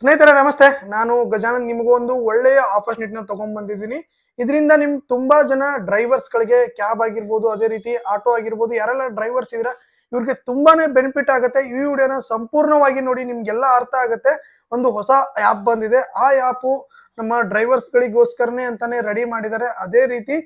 ಸ್ನೇಹಿತರೆ ನಮಸ್ತೆ ನಾನು ಗಜಾನಂದ್ ಒಂದು ಒಳ್ಳೆಯ ಆಪರ್ಚುನಿಟಿನ ಬಂದಿದ್ದೀನಿ ಇದರಿಂದ ನಿಮ್ ತುಂಬಾ ಜನ ಡ್ರೈವರ್ಸ್ ಗಳಿಗೆ ಕ್ಯಾಬ್ ಆಗಿರ್ಬೋದು ಅದೇ ರೀತಿ ಆಟೋ ಆಗಿರ್ಬೋದು ಯಾರೆಲ್ಲ ಡ್ರೈವರ್ಸ್ ಇದ್ರೆ ಇವ್ರಿಗೆ ತುಂಬಾನೇ ಬೆನಿಫಿಟ್ ಆಗುತ್ತೆ ಈ ವಿಡಿಯೋನ ಸಂಪೂರ್ಣವಾಗಿ ನೋಡಿ ನಿಮ್ಗೆಲ್ಲ ಅರ್ಥ ಆಗುತ್ತೆ ಒಂದು ಹೊಸ ಆ್ಯಪ್ ಬಂದಿದೆ ಆ ಆ್ಯಪು ನಮ್ಮ ಡ್ರೈವರ್ಸ್ಗಳಿಗೋಸ್ಕರನೇ ಅಂತಾನೆ ರೆಡಿ ಮಾಡಿದ್ದಾರೆ ಅದೇ ರೀತಿ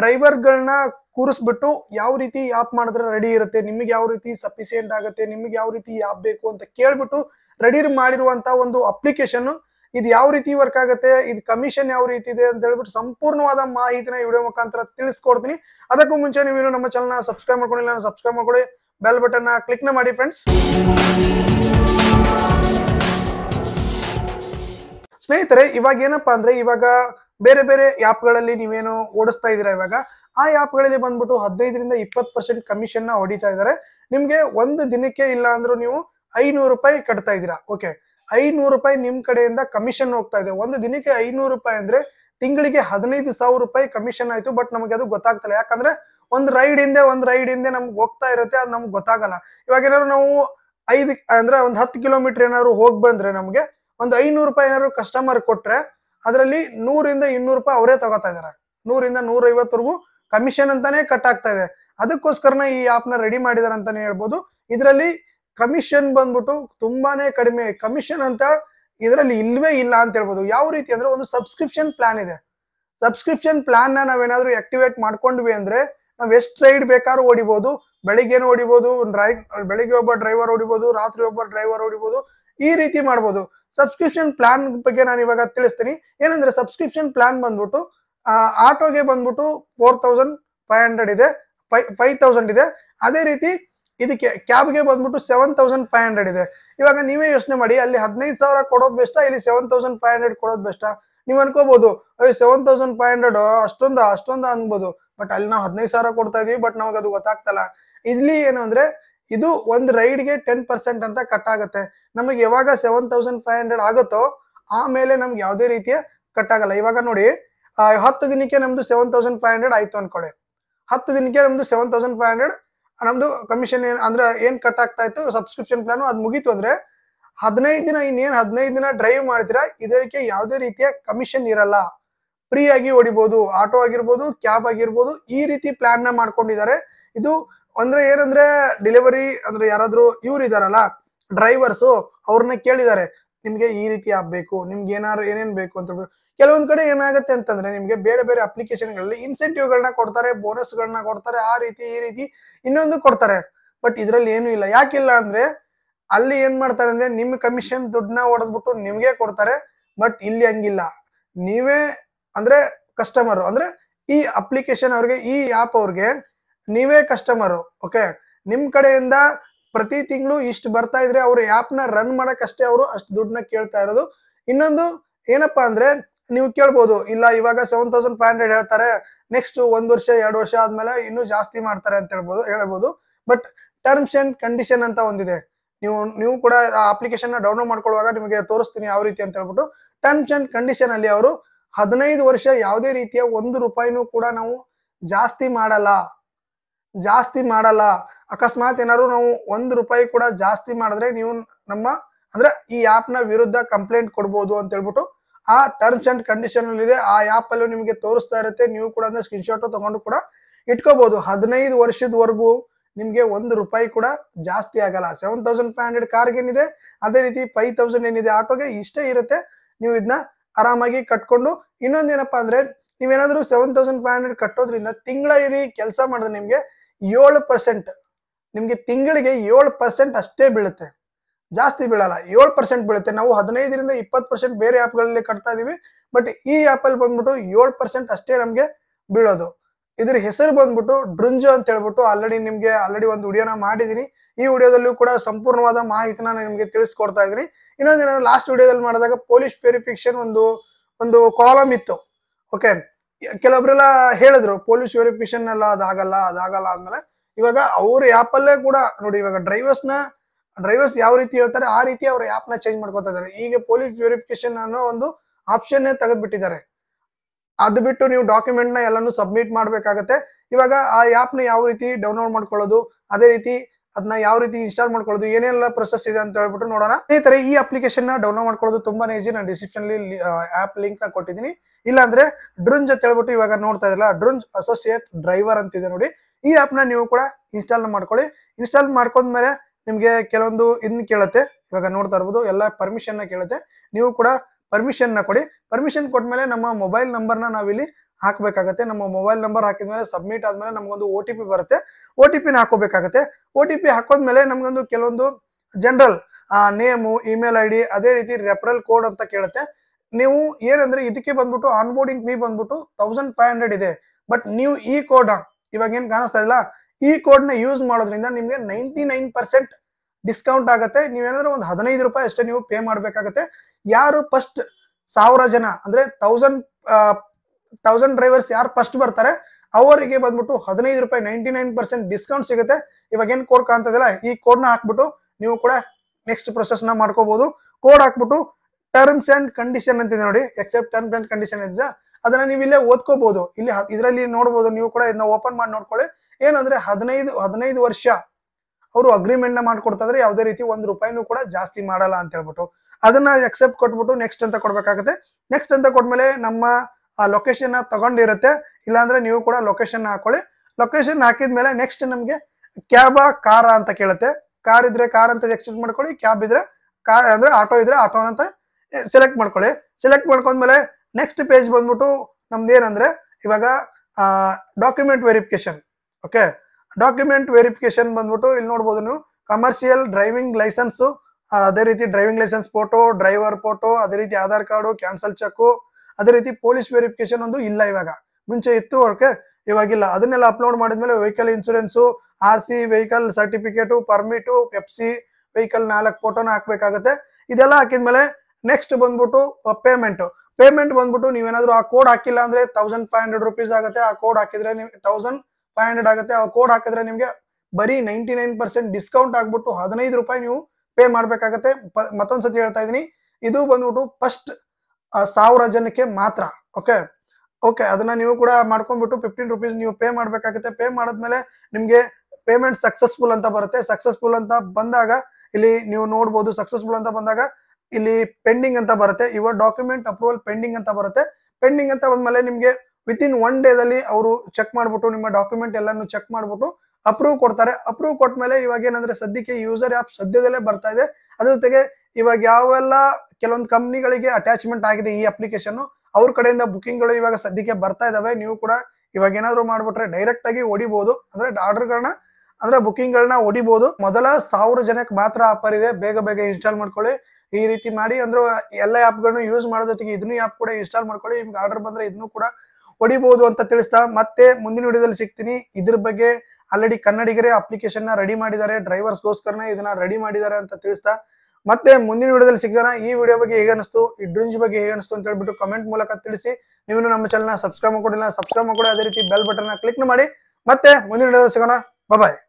ಡ್ರೈವರ್ಗಳನ್ನ ಕೂರಿಸ್ಬಿಟ್ಟು ಯಾವ ರೀತಿ ಆ್ಯಪ್ ಮಾಡಿದ್ರೆ ರೆಡಿ ಇರುತ್ತೆ ನಿಮಗೆ ಯಾವ ರೀತಿ ಸಫಿಸಿಯೆಂಟ್ ಆಗುತ್ತೆ ನಿಮಗೆ ಯಾವ ರೀತಿ ಆ್ಯಪ್ ಬೇಕು ಅಂತ ಕೇಳ್ಬಿಟ್ಟು ರೆಡಿ ಮಾಡಿರುವಂತ ಒಂದು ಅಪ್ಲಿಕೇಶನ್ ಇದು ಯಾವ ರೀತಿ ವರ್ಕ್ ಆಗುತ್ತೆ ಇದು ಕಮಿಷನ್ ಯಾವ ರೀತಿ ಇದೆ ಅಂತ ಹೇಳ್ಬಿಟ್ಟು ಸಂಪೂರ್ಣವಾದ ಮಾಹಿತಿನ ವಿಡಿಯೋ ಮುಖಾಂತರ ತಿಳಿಸ್ಕೊಡ್ತೀನಿ ಅದಕ್ಕೂ ಮುಂಚೆ ನೀವೇನು ನಮ್ಮ ಚಾನಲ್ನ ಸಬ್ಸ್ಕ್ರೈಬ್ ಮಾಡ್ಕೊಂಡಿಲ್ಲ ಸಬ್ಸ್ಕ್ರೈಬ್ ಮಾಡ್ಕೊಳ್ಳಿ ಬೆಲ್ ಬಟನ್ ಕ್ಲಿಕ್ ನ ಮಾಡಿ ಫ್ರೆಂಡ್ಸ್ ಸ್ನೇಹಿತರೆ ಇವಾಗ ಏನಪ್ಪಾ ಅಂದ್ರೆ ಇವಾಗ ಬೇರೆ ಬೇರೆ ಆ್ಯಪ್ಗಳಲ್ಲಿ ನೀವೇನು ಓಡಿಸ್ತಾ ಇದ್ದೀರಾ ಇವಾಗ ಆ ಆ್ಯಪ್ಗಳಲ್ಲಿ ಬಂದ್ಬಿಟ್ಟು ಹದಿನೈದರಿಂದ ಇಪ್ಪತ್ತು ಪರ್ಸೆಂಟ್ ಕಮಿಷನ್ನ ಹೊಡಿತಾ ಇದ್ದಾರೆ ನಿಮಗೆ ಒಂದು ದಿನಕ್ಕೆ ಇಲ್ಲ ಅಂದ್ರೂ ನೀವು ಐನೂರು ರೂಪಾಯಿ ಕಟ್ತಾ ಇದ್ದೀರಾ ಓಕೆ ಐನೂರು ರೂಪಾಯಿ ನಿಮ್ಮ ಕಡೆಯಿಂದ ಕಮಿಷನ್ ಹೋಗ್ತಾ ಇದೆ ಒಂದು ದಿನಕ್ಕೆ ಐನೂರು ರೂಪಾಯಿ ಅಂದ್ರೆ ತಿಂಗಳಿಗೆ ಹದಿನೈದು ಸಾವಿರ ರೂಪಾಯಿ ಕಮಿಷನ್ ಆಯ್ತು ಬಟ್ ನಮಗೆ ಅದು ಗೊತ್ತಾಗ್ತಲ್ಲ ಯಾಕಂದ್ರೆ ಒಂದು ರೈಡ್ ಹಿಂದೆ ಒಂದು ರೈಡ್ ಹಿಂದೆ ನಮ್ಗೆ ಹೋಗ್ತಾ ಇರುತ್ತೆ ಅದು ನಮ್ಗೆ ಗೊತ್ತಾಗಲ್ಲ ಇವಾಗ ಏನಾದ್ರು ನಾವು ಐದು ಅಂದ್ರೆ ಒಂದು ಹತ್ತು ಕಿಲೋಮೀಟರ್ ಏನಾದ್ರು ಹೋಗಿ ಬಂದ್ರೆ ನಮಗೆ ಒಂದು ಐನೂರು ರೂಪಾಯಿ ಏನಾದ್ರು ಕಸ್ಟಮರ್ ಕೊಟ್ರೆ ಅದರಲ್ಲಿ ನೂರಿಂದ ಇನ್ನೂರು ರೂಪಾಯಿ ಅವರೇ ತಗೋತಾ ಇದ್ದಾರೆ ನೂರಿಂದ ನೂರೈವತ್ತರೆಗೂ ಕಮಿಷನ್ ಅಂತಾನೆ ಕಟ್ ಆಗ್ತಾ ಇದೆ ಅದಕ್ಕೋಸ್ಕರನ ಈ ನ ರೆಡಿ ಮಾಡಿದಾರೆ ಅಂತಾನೆ ಹೇಳ್ಬೋದು ಇದರಲ್ಲಿ ಕಮಿಷನ್ ಬಂದ್ಬಿಟ್ಟು ತುಂಬಾನೇ ಕಡಿಮೆ ಕಮಿಷನ್ ಅಂತ ಇದರಲ್ಲಿ ಇಲ್ವೇ ಇಲ್ಲ ಅಂತ ಹೇಳ್ಬೋದು ಯಾವ ರೀತಿ ಅಂದ್ರೆ ಒಂದು ಸಬ್ಸ್ಕ್ರಿಪ್ಷನ್ ಪ್ಲಾನ್ ಇದೆ ಸಬ್ಸ್ಕ್ರಿಪ್ಷನ್ ಪ್ಲಾನ್ ನ ನಾವೇನಾದ್ರೂ ಆಕ್ಟಿವೇಟ್ ಮಾಡ್ಕೊಂಡ್ವಿ ಅಂದ್ರೆ ನಾವು ಎಷ್ಟ್ ರೈಡ್ ಬೇಕಾದ್ರೂ ಓಡಿಬಹುದು ಬೆಳಿಗ್ಗೆನೂ ಓಡಿಬಹುದು ಬೆಳಿಗ್ಗೆ ಒಬ್ಬ ಡ್ರೈವರ್ ಓಡಿಬಹುದು ರಾತ್ರಿ ಒಬ್ಬ ಡ್ರೈವರ್ ಓಡಿಬಹುದು ಈ ರೀತಿ ಮಾಡ್ಬೋದು ಸಬ್ಸ್ಕ್ರಿಪ್ಷನ್ ಪ್ಲಾನ್ ಬಗ್ಗೆ ನಾನು ಇವಾಗ ತಿಳಿಸ್ತೀನಿ ಏನಂದ್ರೆ ಸಬ್ಸ್ಕ್ರಿಪ್ಷನ್ ಪ್ಲಾನ್ ಬಂದ್ಬಿಟ್ಟು ಆಟೋಗೆ ಬಂದ್ಬಿಟ್ಟು ಫೋರ್ ತೌಸಂಡ್ ಫೈವ್ ಹಂಡ್ರೆಡ್ ಇದೆ ಫೈ ಫೈವ್ ತೌಸಂಡ್ ಇದೆ ಅದೇ ರೀತಿ ಇದಕ್ಕೆ ಕ್ಯಾಬ್ಗೆ ಬಂದ್ಬಿಟ್ಟು ಸೆವೆನ್ ತೌಸಂಡ್ ಫೈವ್ ಹಂಡ್ರೆಡ್ ಇದೆ ಇವಾಗ ನೀವೇ ಯೋಚನೆ ಮಾಡಿ ಅಲ್ಲಿ ಹದಿನೈದು ಸಾವಿರ ಕೊಡೋದು ಬೆಸ್ಟ್ ಇಲ್ಲಿ ಸೆವೆನ್ ತೌಸಂಡ್ ಫೈವ್ ಹಂಡ್ರೆಡ್ ಕೊಡೋದು ಬೆಸ್ಟ್ ನೀವು ಅನ್ಕೋಬಹುದು ಅಯ್ಯೋ ಸೆವೆನ್ ತೌಸಂಡ್ ಫೈವ್ ಹಂಡ್ರೆಡ್ ಅಷ್ಟೊಂದ ಅಷ್ಟೊಂದ ಅನ್ಬೋದು ಬಟ್ ಅಲ್ಲಿ ನಾವು ಹದಿನೈದು ಸಾವಿರ ಕೊಡ್ತಾ ಇದೀವಿ ಬಟ್ ನಮಗೆ ಅದು ಗೊತ್ತಾಗ್ತಲ್ಲ ಇಲ್ಲಿ ಏನು ಅಂದ್ರೆ ಇದು ಒಂದು ರೈಡ್ಗೆ ಟೆನ್ ಪರ್ಸೆಂಟ್ ಅಂತ ಕಟ್ ಆಗುತ್ತೆ ನಮಗೆ ಯಾವಾಗ ಸೆವೆನ್ ತೌಸಂಡ್ ಫೈವ್ ಹಂಡ್ರೆಡ್ ಆಗುತ್ತೋ ಆಮೇಲೆ ನಮ್ಗೆ ಯಾವುದೇ ರೀತಿಯ ಕಟ್ ಆಗಲ್ಲ ಇವಾಗ ನೋಡಿ ಹತ್ತು ದಿನಕ್ಕೆ ನಮ್ದು ಸೆವೆನ್ ತೌಸಂಡ್ ಫೈವ್ ಹಂಡ್ರೆಡ್ ಆಯ್ತು ಅನ್ಕೊಳ್ಳಿ ಹತ್ತು ದಿನಕ್ಕೆ ನಮ್ದು ಸೆವೆನ್ ತೌಸಂಡ್ ಫೈವ್ ಹಂಡ್ರೆಡ್ ನಮ್ದು ಕಮಿಷನ್ ಏನ್ ಅಂದ್ರೆ ಏನ್ ಕಟ್ ಆಗ್ತಾ ಇತ್ತು ಸಬ್ಸ್ಕ್ರಿಪ್ಷನ್ ಪ್ಲಾನ್ ಅದು ಮುಗೀತು ಅಂದ್ರೆ ಹದಿನೈದು ದಿನ ಇನ್ನೇನು ಹದಿನೈದು ದಿನ ಡ್ರೈವ್ ಮಾಡ್ತೀರಾ ಇದಕ್ಕೆ ಯಾವುದೇ ರೀತಿಯ ಕಮಿಷನ್ ಇರಲ್ಲ ಫ್ರೀ ಆಗಿ ಹೊಡಿಬಹುದು ಆಟೋ ಆಗಿರ್ಬೋದು ಕ್ಯಾಬ್ ಆಗಿರ್ಬೋದು ಈ ರೀತಿ ಪ್ಲಾನ್ ನ ಮಾಡ್ಕೊಂಡಿದ್ದಾರೆ ಇದು ಅಂದ್ರೆ ಏನಂದ್ರೆ ಡೆಲಿವರಿ ಅಂದ್ರೆ ಯಾರಾದ್ರೂ ಇವ್ರು ಇದಾರಲ್ಲ ಡ್ರೈವರ್ಸು ಅವ್ರನ್ನ ಕೇಳಿದ್ದಾರೆ ನಿಮಗೆ ಈ ರೀತಿ ಆಗಬೇಕು ನಿಮ್ಗೆ ಏನಾದ್ರು ಏನೇನು ಬೇಕು ಅಂತ ಕೆಲವೊಂದು ಕಡೆ ಏನಾಗುತ್ತೆ ಅಂತಂದ್ರೆ ನಿಮಗೆ ಬೇರೆ ಬೇರೆ ಅಪ್ಲಿಕೇಶನ್ಗಳಲ್ಲಿ ಇನ್ಸೆಂಟಿವ್ಗಳನ್ನ ಕೊಡ್ತಾರೆ ಬೋನಸ್ ಗಳನ್ನ ಕೊಡ್ತಾರೆ ಆ ರೀತಿ ಈ ರೀತಿ ಇನ್ನೊಂದು ಕೊಡ್ತಾರೆ ಬಟ್ ಇದರಲ್ಲಿ ಏನು ಇಲ್ಲ ಯಾಕಿಲ್ಲ ಅಂದ್ರೆ ಅಲ್ಲಿ ಏನ್ ಮಾಡ್ತಾರೆ ಅಂದ್ರೆ ನಿಮ್ಮ ಕಮಿಷನ್ ದುಡ್ಡನ್ನ ಹೊಡೆದ್ಬಿಟ್ಟು ನಿಮ್ಗೆ ಕೊಡ್ತಾರೆ ಬಟ್ ಇಲ್ಲಿ ಹಂಗಿಲ್ಲ ನೀವೇ ಅಂದ್ರೆ ಕಸ್ಟಮರು ಅಂದ್ರೆ ಈ ಅಪ್ಲಿಕೇಶನ್ ಅವ್ರಿಗೆ ಈ ಆ್ಯಪ್ ಅವ್ರಿಗೆ ನೀವೇ ಕಸ್ಟಮರು ಓಕೆ ನಿಮ್ಮ ಕಡೆಯಿಂದ ಪ್ರತಿ ತಿಂಗಳು ಇಷ್ಟು ಬರ್ತಾ ಇದ್ರೆ ಅವ್ರ ಆ್ಯಪ್ನ ರನ್ ಮಾಡೋಕ್ಕಷ್ಟೇ ಅವರು ಅಷ್ಟು ದುಡ್ಡನ್ನ ಕೇಳ್ತಾ ಇರೋದು ಇನ್ನೊಂದು ಏನಪ್ಪಾ ಅಂದ್ರೆ ನೀವು ಕೇಳ್ಬೋದು ಇಲ್ಲ ಇವಾಗ ಸೆವೆನ್ ತೌಸಂಡ್ ಫೈವ್ ಹಂಡ್ರೆಡ್ ಹೇಳ್ತಾರೆ ನೆಕ್ಸ್ಟ್ ಒಂದ್ ವರ್ಷ ಎರಡು ವರ್ಷ ಆದ್ಮೇಲೆ ಇನ್ನೂ ಜಾಸ್ತಿ ಮಾಡ್ತಾರೆ ಅಂತ ಹೇಳ್ಬೋದು ಹೇಳ್ಬೋದು ಬಟ್ ಟರ್ಮ್ಸ್ ಅಂಡ್ ಕಂಡೀಷನ್ ಅಂತ ಒಂದಿದೆ ನೀವು ನೀವು ಕೂಡ ಆ ಅಪ್ಲಿಕೇಶನ್ ಡೌನ್ಲೋಡ್ ಮಾಡ್ಕೊಳ್ಳುವಾಗ ನಿಮಗೆ ತೋರಿಸ್ತೀನಿ ಯಾವ ರೀತಿ ಅಂತ ಹೇಳ್ಬಿಟ್ಟು ಟರ್ಮ್ಸ್ ಅಂಡ್ ಕಂಡೀಷನ್ ಅಲ್ಲಿ ಅವರು ಹದಿನೈದು ವರ್ಷ ಯಾವುದೇ ರೀತಿಯ ಒಂದು ರೂಪಾಯಿನೂ ಕೂಡ ನಾವು ಜಾಸ್ತಿ ಮಾಡಲ್ಲ ಜಾಸ್ತಿ ಮಾಡಲ್ಲ ಅಕಸ್ಮಾತ್ ಏನಾದ್ರು ನಾವು ಒಂದು ರೂಪಾಯಿ ಕೂಡ ಜಾಸ್ತಿ ಮಾಡಿದ್ರೆ ನೀವು ನಮ್ಮ ಅಂದ್ರೆ ಈ ಆ್ಯಪ್ನ ವಿರುದ್ಧ ಕಂಪ್ಲೇಂಟ್ ಕೊಡ್ಬೋದು ಅಂತ ಹೇಳ್ಬಿಟ್ಟು ಆ ಟರ್ಮ್ಸ್ ಅಂಡ್ ಕಂಡೀಷನ್ ಇದೆ ಆ ಆ್ಯಪ್ ಅಲ್ಲೂ ನಿಮಗೆ ತೋರಿಸ್ತಾ ಇರುತ್ತೆ ನೀವು ಕೂಡ ಅಂದ್ರೆ ಸ್ಕ್ರೀನ್ ಶಾಟ್ ತಗೊಂಡು ಕೂಡ ಇಟ್ಕೋಬಹುದು ಹದಿನೈದು ವರ್ಷದವರೆಗೂ ನಿಮಗೆ ಒಂದು ರೂಪಾಯಿ ಕೂಡ ಜಾಸ್ತಿ ಆಗಲ್ಲ ಸೆವೆನ್ ತೌಸಂಡ್ ಫೈವ್ ಹಂಡ್ರೆಡ್ ಕಾರ್ಗೆ ಏನಿದೆ ಅದೇ ರೀತಿ ಫೈವ್ ತೌಸಂಡ್ ಏನಿದೆ ಆಟೋಗೆ ಇಷ್ಟೇ ಇರುತ್ತೆ ನೀವು ಇದನ್ನ ಆರಾಮಾಗಿ ಕಟ್ಕೊಂಡು ಇನ್ನೊಂದೇನಪ್ಪ ಅಂದ್ರೆ ನೀವೇನಾದ್ರೂ ಸೆವೆನ್ ತೌಸಂಡ್ ಫೈವ್ ಹಂಡ್ರೆಡ್ ಕಟ್ಟೋದ್ರಿಂದ ತಿಂಗಳ ಇಡೀ ಕೆಲಸ ಮಾಡಿದ್ರೆ ನಿಮಗೆ ಏಳು ಪರ್ಸೆಂಟ್ ನಿಮಗೆ ತಿಂಗಳಿಗೆ ಏಳು ಪರ್ಸೆಂಟ್ ಅಷ್ಟೇ ಬೀಳುತ್ತೆ ಜಾಸ್ತಿ ಬೀಳಲ್ಲ ಏಳು ಪರ್ಸೆಂಟ್ ಬೀಳುತ್ತೆ ನಾವು ಹದಿನೈದರಿಂದ ಇಪ್ಪತ್ತು ಪರ್ಸೆಂಟ್ ಬೇರೆ ಆ್ಯಪ್ಗಳಲ್ಲಿ ಕಟ್ತಾ ಇದೀವಿ ಬಟ್ ಈ ಆ್ಯಪಲ್ಲಿ ಬಂದ್ಬಿಟ್ಟು ಏಳು ಪರ್ಸೆಂಟ್ ಅಷ್ಟೇ ನಮಗೆ ಬೀಳೋದು ಇದ್ರ ಹೆಸರು ಬಂದ್ಬಿಟ್ಟು ಡ್ರುಂಜು ಅಂತ ಹೇಳ್ಬಿಟ್ಟು ಆಲ್ರೆಡಿ ನಿಮಗೆ ಆಲ್ರೆಡಿ ಒಂದು ವಿಡಿಯೋನ ಮಾಡಿದ್ದೀನಿ ಈ ವಿಡಿಯೋದಲ್ಲೂ ಕೂಡ ಸಂಪೂರ್ಣವಾದ ಮಾಹಿತಿನ ನಾನು ನಿಮಗೆ ತಿಳಿಸ್ಕೊಡ್ತಾ ಇದ್ದೀನಿ ಇನ್ನೊಂದು ಏನಂದ್ರೆ ಲಾಸ್ಟ್ ವಿಡಿಯೋದಲ್ಲಿ ಮಾಡಿದಾಗ ಪೊಲೀಸ್ ವೆರಿಫಿಕೇಶನ್ ಒಂದು ಒಂದು ಕಾಲಮ್ ಇತ್ತು ಓಕೆ ಕೆಲವೊಬ್ರೆಲ್ಲ ಹೇಳಿದ್ರು ಪೊಲೀಸ್ ವೆರಿಫಿಕೇಶನ್ ಎಲ್ಲ ಅದಾಗಲ್ಲ ಅದಾಗಲ್ಲ ಆದ್ಮೇಲೆ ಇವಾಗ ಅವ್ರ ಆ್ಯಪಲ್ಲೇ ಕೂಡ ನೋಡಿ ಇವಾಗ ಡ್ರೈವರ್ಸ್ನ ಡ್ರೈವರ್ಸ್ ಯಾವ ರೀತಿ ಹೇಳ್ತಾರೆ ಆ ರೀತಿ ಅವ್ರ ಆ್ಯಪ್ನ ಚೇಂಜ್ ಮಾಡ್ಕೋತಾ ಇದ್ದಾರೆ ಈಗ ಪೊಲೀಸ್ ವೆರಿಫಿಕೇಶನ್ ಅನ್ನೋ ಒಂದು ಆಪ್ಷನ್ನೇ ತೆಗೆದ್ಬಿಟ್ಟಿದ್ದಾರೆ ಅದು ಬಿಟ್ಟು ನೀವು ಡಾಕ್ಯುಮೆಂಟ್ನ ಎಲ್ಲಾನು ಸಬ್ಮಿಟ್ ಮಾಡಬೇಕಾಗತ್ತೆ ಇವಾಗ ಆ ಆ್ಯಪ್ನ ಯಾವ ರೀತಿ ಡೌನ್ಲೋಡ್ ಮಾಡ್ಕೊಳ್ಳೋದು ಅದೇ ರೀತಿ ಅದನ್ನ ಯಾವ ರೀತಿ ಇನ್ಸ್ಟಾಲ್ ಮಾಡ್ಕೊಳ್ಳೋದು ಏನೆಲ್ಲ ಪ್ರೊಸೆಸ್ ಇದೆ ಅಂತ ಹೇಳ್ಬಿಟ್ಟು ನೋಡೋಣ ಸ್ನೇಹಿತರೆ ಈ ಅಪ್ಲಿಕೇಶನ್ ನ ಡೌನ್ಲೋಡ್ ಮಾಡ್ಕೊಳ್ಳೋದು ತುಂಬಾನೇ ಈಜಿ ನಾನು ಡಿಸ್ಕ್ರಿಪ್ಷನ್ ಆಪ್ ಲಿಂಕ್ ನ ಕೊಟ್ಟಿದ್ದೀನಿ ಇಲ್ಲಾಂದ್ರೆ ಡ್ರುಂಜ್ ಅಂತ ಹೇಳ್ಬಿಟ್ಟು ಇವಾಗ ನೋಡ್ತಾ ಇದ್ರಲ್ಲ ಡ್ರುಂಜ್ ಅಸೋಸಿಯೇಟ್ ಡ್ರೈವರ್ ಅಂತಿದೆ ನೋಡಿ ಈ ಆ್ಯಪ್ನ ನೀವು ಕೂಡ ಇನ್ಸ್ಟಾಲ್ ಮಾಡ್ಕೊಳ್ಳಿ ಇನ್ಸ್ಟಾಲ್ ಮಾಡ್ಕೊಂಡ್ಮೇಲೆ ನಿಮಗೆ ಕೆಲವೊಂದು ಇದನ್ನ ಕೇಳುತ್ತೆ ಇವಾಗ ನೋಡ್ತಾ ಇರ್ಬೋದು ಎಲ್ಲ ಪರ್ಮಿಷನ್ನ ಕೇಳುತ್ತೆ ನೀವು ಕೂಡ ಪರ್ಮಿಷನ್ನ ಕೊಡಿ ಪರ್ಮಿಷನ್ ಕೊಟ್ಟ ನಮ್ಮ ಮೊಬೈಲ್ ನಂಬರ್ನ ನಾವಿಲ್ಲಿ ಹಾಕಬೇಕಾಗತ್ತೆ ನಮ್ಮ ಮೊಬೈಲ್ ನಂಬರ್ ಹಾಕಿದ ಮೇಲೆ ಸಬ್ಮಿಟ್ ಆದಮೇಲೆ ನಮಗೊಂದು ಒ ಟಿ ಪಿ ಬರುತ್ತೆ ಒ ಟಿ ಪಿನ ಹಾಕೋಬೇಕಾಗತ್ತೆ ಒ ಟಿ ಪಿ ಹಾಕೋದ್ಮೇಲೆ ನಮಗೊಂದು ಕೆಲವೊಂದು general name email I D ಅದೇ ರೀತಿ ರೆಫರಲ್ ಕೋಡ್ ಅಂತ ಕೇಳುತ್ತೆ ನೀವು ಏನಂದ್ರೆ ಇದಕ್ಕೆ ಬಂದ್ಬಿಟ್ಟು ಆನ್ಬೋರ್ಡಿಂಗ್ ಫೀ ಬಂದ್ಬಿಟ್ಟು ತೌಸಂಡ್ ಫೈವ್ ಹಂಡ್ರೆಡ್ ಇದೆ ಬಟ್ ನೀವು ಈ ಕೋಡ್ ಇವಾಗ ಏನ್ ಕಾಣಿಸ್ತಾ ಇಲ್ಲ ಈ ಕೋಡ್ ನ ಯೂಸ್ ಮಾಡೋದ್ರಿಂದ ನಿಮಗೆ ನೈಂಟಿ ನೈನ್ ಪರ್ಸೆಂಟ್ ಡಿಸ್ಕೌಂಟ್ ಆಗುತ್ತೆ ನೀವೇನಾದ್ರೂ ಒಂದು ಹದಿನೈದು ರೂಪಾಯಿ ಅಷ್ಟೇ ನೀವು ಪೇ ಮಾಡ್ಬೇಕಾಗತ್ತೆ ಯಾರು ಫಸ್ಟ್ ಸಾವಿರ ಜನ ಅಂದ್ರೆ ತೌಸಂಡ್ ತೌಸಂಡ್ ಡ್ರೈವರ್ಸ್ ಯಾರು ಫಸ್ಟ್ ಬರ್ತಾರೆ ಅವರಿಗೆ ಬಂದ್ಬಿಟ್ಟು ಹದಿನೈದು ರೂಪಾಯಿ ನೈಂಟಿ ನೈನ್ ಪರ್ಸೆಂಟ್ ಡಿಸ್ಕೌಂಟ್ ಸಿಗುತ್ತೆ ಇವಾಗ ಏನ್ ಕೋಡ್ ಕಾಣ್ತದಲ್ಲ ಈ ಕೋಡ್ ನ ಹಾಕ್ಬಿಟ್ಟು ನೀವು ಕೂಡ ನೆಕ್ಸ್ಟ್ ನ ಮಾಡ್ಕೋಬಹುದು ಕೋಡ್ ಹಾಕ್ಬಿಟ್ಟು ಟರ್ಮ್ಸ್ ಅಂಡ್ ಕಂಡೀಷನ್ ಅಂತಿದೆ ನೋಡಿ ಎಕ್ಸೆಪ್ಟ್ ಟರ್ಮ್ಸ್ ಅಂಡ್ ಕಂಡೀಷನ್ ಇದೆ ಅದನ್ನ ನೀವು ಇಲ್ಲೇ ಓದ್ಕೋಬಹುದು ಇಲ್ಲಿ ಇದರಲ್ಲಿ ನೋಡಬಹುದು ನೀವು ಕೂಡ ಇದನ್ನ ಓಪನ್ ಮಾಡಿ ನೋಡ್ಕೊಳ್ಳಿ ಏನಂದ್ರೆ ಹದಿನೈದು ಹದಿನೈದು ವರ್ಷ ಅವರು ಅಗ್ರಿಮೆಂಟ್ ನ ಮಾಡ್ಕೊಡ್ತಾ ಯಾವುದೇ ರೀತಿ ಒಂದು ರೂಪಾಯಿನೂ ಕೂಡ ಜಾಸ್ತಿ ಮಾಡಲ್ಲ ಅಂತ ಹೇಳ್ಬಿಟ್ಟು ಅದನ್ನ ಎಕ್ಸೆಪ್ಟ್ ಕೊಟ್ಬಿಟ್ಟು ನೆಕ್ಸ್ಟ್ ಅಂತ ಕೊಡ್ಬೇಕಾಗುತ್ತೆ ನೆಕ್ಸ್ಟ್ ಅಂತ ಕೊಟ್ಮೇಲೆ ನಮ್ಮ ಲೊಕೇಶನ್ ತಗೊಂಡಿರುತ್ತೆ ಇಲ್ಲಾಂದ್ರೆ ನೀವು ಕೂಡ ಲೊಕೇಶನ್ ಹಾಕೊಳ್ಳಿ ಲೊಕೇಶನ್ ಹಾಕಿದ್ಮೇಲೆ ನೆಕ್ಸ್ಟ್ ನಮಗೆ ಕ್ಯಾಬಾ ಕಾರ ಅಂತ ಕೇಳುತ್ತೆ ಕಾರ್ ಇದ್ರೆ ಕಾರ್ ಅಂತ ಎಕ್ಸೆಪ್ಟ್ ಮಾಡ್ಕೊಳ್ಳಿ ಕ್ಯಾಬ್ ಇದ್ರೆ ಕಾರ್ ಅಂದ್ರೆ ಆಟೋ ಇದ್ರೆ ಆಟೋ ಅಂತ ಸೆಲೆಕ್ಟ್ ಮಾಡ್ಕೊಳ್ಳಿ ಸೆಲೆಕ್ಟ್ ಮಾಡ್ಕೊಂಡ್ಮೇಲೆ ನೆಕ್ಸ್ಟ್ ಪೇಜ್ ಬಂದ್ಬಿಟ್ಟು ನಮ್ದು ಏನಂದ್ರೆ ಇವಾಗ document verification okay document verification ಬಂದ್ಬಿಟ್ಟು ಇಲ್ಲಿ ನೋಡ್ಬೋದು ನೀವು ಕಮರ್ಷಿಯಲ್ ಡ್ರೈವಿಂಗ್ ಲೈಸೆನ್ಸು ಅದೇ ರೀತಿ driving licence photo driver photo ಅದೇ ರೀತಿ ಆಧಾರ್ ಕಾರ್ಡು ಕ್ಯಾನ್ಸಲ್ ಚೆಕ್ಕು ಅದೇ ರೀತಿ ಪೊಲೀಸ್ ವೆರಿಫಿಕೇಶನ್ ಒಂದು ಇಲ್ಲ ಇವಾಗ ಮುಂಚೆ ಇತ್ತು ಓಕೆ ಇವಾಗಿಲ್ಲ ಅದನ್ನೆಲ್ಲ ಅಪ್ಲೋಡ್ ಮಾಡಿದ್ಮೇಲೆ vehicle insurance R C vehicle certificate permit Pepsi vehicle ನಾಲ್ಕು ಫೋಟೋನ ಹಾಕ್ಬೇಕಾಗತ್ತೆ ಇದೆಲ್ಲ ಹಾಕಿದ್ಮೇಲೆ ನೆಕ್ಸ್ಟ್ ಬಂದ್ಬಿಟ್ಟು ಪೇಮೆಂಟು ಪೇಮೆಂಟ್ ಬಂದ್ಬಿಟ್ಟು ನೀವೇನಾದ್ರು ಆ ಕೋಡ್ ಹಾಕಿಲ್ಲ ಅಂದ್ರೆ ತೌಸಂಡ್ ಫೈವ್ ಹಂಡ್ರೆಡ್ ರುಪೀಸ್ ಆಗುತ್ತೆ ಆ ಕೋಡ್ ಹಾಕಿದ್ರೆ ನಿಮ್ಗೆ ತೌಸಂಡ್ ಫೈವ್ ಹಂಡ್ರೆಡ್ ಆಗುತ್ತೆ ಆ ಕೋಡ್ ಹಾಕಿದ್ರೆ ನಿಮಗೆ ಬರೀ ನೈಂಟಿ ನೈನ್ ಪರ್ಸೆಂಟ್ ಡಿಸ್ಕೌಂಟ್ ಆಗ್ಬಿಟ್ಟು ಹದಿನೈದು ರೂಪಾಯಿ ನೀವು ಪೇ ಮಾಡ್ಬೇಕಾಗತ್ತೆ ಮತ್ತೊಂದ್ಸತಿ ಹೇಳ್ತಾ ಇದೀನಿ ಇದು ಬಂದ್ಬಿಟ್ಟು ಫಸ್ಟ್ ಸಾವಿರ ಜನಕ್ಕೆ ಮಾತ್ರ ಓಕೆ ಓಕೆ ಅದನ್ನ ನೀವು ಕೂಡ ಮಾಡ್ಕೊಂಡ್ಬಿಟ್ಟು ಫಿಫ್ಟೀನ್ ರುಪೀಸ್ ನೀವು ಪೇ ಮಾಡ್ಬೇಕಾಗತ್ತೆ ಪೇ ಮಾಡಿದ್ಮೇಲೆ ನಿಮಗೆ ಪೇಮೆಂಟ್ ಸಕ್ಸಸ್ಫುಲ್ ಅಂತ ಬರುತ್ತೆ ಸಕ್ಸಸ್ಫುಲ್ ಅಂತ ಬಂದಾಗ ಇಲ್ಲಿ ನೀವು ನೋಡ್ಬೋದು ಸಕ್ಸಸ್ಫುಲ್ ಅಂತ ಬಂದಾಗ ಇಲ್ಲಿ ಪೆಂಡಿಂಗ್ ಅಂತ ಬರುತ್ತೆ ಇವಾಗ ಡಾಕ್ಯುಮೆಂಟ್ ಅಪ್ರೂವಲ್ ಪೆಂಡಿಂಗ್ ಅಂತ ಬರುತ್ತೆ ಪೆಂಡಿಂಗ್ ಅಂತ ಬಂದ್ಮೇಲೆ ನಿಮಗೆ ವಿತ್ ಇನ್ ಒನ್ ಡೇದಲ್ಲಿ ಅವರು ಚೆಕ್ ಮಾಡ್ಬಿಟ್ಟು ನಿಮ್ಮ ಡಾಕ್ಯುಮೆಂಟ್ ಎಲ್ಲಾನು ಚೆಕ್ ಮಾಡ್ಬಿಟ್ಟು ಅಪ್ರೂವ್ ಕೊಡ್ತಾರೆ ಅಪ್ರೂವ್ ಕೊಟ್ಮೇಲೆ ಇವಾಗ ಏನಂದ್ರೆ ಸದ್ಯಕ್ಕೆ ಯೂಸರ್ ಆ್ಯಪ್ ಸದ್ಯದಲ್ಲೇ ಬರ್ತಾ ಇದೆ ಅದ್ರ ಜೊತೆಗೆ ಇವಾಗ ಯಾವೆಲ್ಲ ಕೆಲವೊಂದು ಕಂಪ್ನಿಗಳಿಗೆ ಅಟ್ಯಾಚ್ಮೆಂಟ್ ಆಗಿದೆ ಈ ಅಪ್ಲಿಕೇಶನ್ ಅವ್ರ ಕಡೆಯಿಂದ ಬುಕ್ಕಿಂಗ್ಗಳು ಇವಾಗ ಸದ್ಯಕ್ಕೆ ಬರ್ತಾ ಇದಾವೆ ನೀವು ಕೂಡ ಇವಾಗ ಏನಾದ್ರು ಮಾಡ್ಬಿಟ್ರೆ ಡೈರೆಕ್ಟ್ ಆಗಿ ಹೊಡಿಬಹುದು ಅಂದ್ರೆ ಆರ್ಡರ್ಗಳನ್ನ ಅಂದ್ರೆ ಬುಕ್ಕಿಂಗ್ಗಳನ್ನ ಹೊಡಿಬಹುದು ಮೊದಲ ಸಾವಿರ ಜನಕ್ಕೆ ಮಾತ್ರ ಆಫರ್ ಇದೆ ಬೇಗ ಬೇಗ ಇನ್ಸ್ಟಾಲ್ ಮಾಡ್ಕೊಳ್ಳಿ ಈ ರೀತಿ ಮಾಡಿ ಅಂದ್ರೆ ಎಲ್ಲ ಆ್ಯಪ್ಗಳನ್ನು ಯೂಸ್ ಮಾಡೋ ಜೊತೆಗೆ ಇದನ್ನು ಆ್ಯಪ್ ಕೂಡ ಇನ್ಸ್ಟಾಲ್ ಮಾಡ್ಕೊಳ್ಳಿ ನಿಮ್ಗೆ ಆರ್ಡರ್ ಬಂದ್ರೆ ಇದನ್ನು ಕೂಡ ಹೊಡಿಬಹುದು ಅಂತ ತಿಳಿಸ್ತಾ ಮತ್ತೆ ಮುಂದಿನ ವಿಡಿಯೋದಲ್ಲಿ ಸಿಗ್ತೀನಿ ಇದ್ರ ಬಗ್ಗೆ ಆಲ್ರೆಡಿ ಕನ್ನಡಿಗರೇ ಅಪ್ಲಿಕೇಶನ್ ನ ರೆಡಿ ಮಾಡಿದ್ದಾರೆ ಗೋಸ್ಕರನೇ ಇದನ್ನ ರೆಡಿ ಮಾಡಿದ್ದಾರೆ ಅಂತ ತಿಳಿಸ್ತಾ ಮತ್ತೆ ಮುಂದಿನ ವಿಡಿಯೋದಲ್ಲಿ ಸಿಗ್ತಾರ ಈ ವಿಡಿಯೋ ಬಗ್ಗೆ ಹೇಗೆ ಅನಿಸ್ತು ಈ ಡ್ರಿಂಜ್ ಬಗ್ಗೆ ಹೇಗೆ ಅನಿಸ್ತು ಅಂತ ಹೇಳ್ಬಿಟ್ಟು ಕಮೆಂಟ್ ಮೂಲಕ ತಿಳಿಸಿ ನೀವು ನಮ್ಮ ಚಾನಲ್ನ ಸಬ್ಸ್ಕ್ರೈಬ್ ಮಾಡ್ಕೊಡಿಲ್ಲ ಸಬ್ಸ್ಕ್ರೈಬ್ ಮಾಡ್ಕೊಳ್ಳಿ ಅದೇ ರೀತಿ ಬೆಲ್ ಬಟನ್ನ ಕ್ಲಿಕ್ ಮಾಡಿ ಮತ್ತೆ ಮುಂದಿನ ವಿಡಿಯೋದಲ್ಲಿ ಸಿಗೋಣ ಬಾಯ್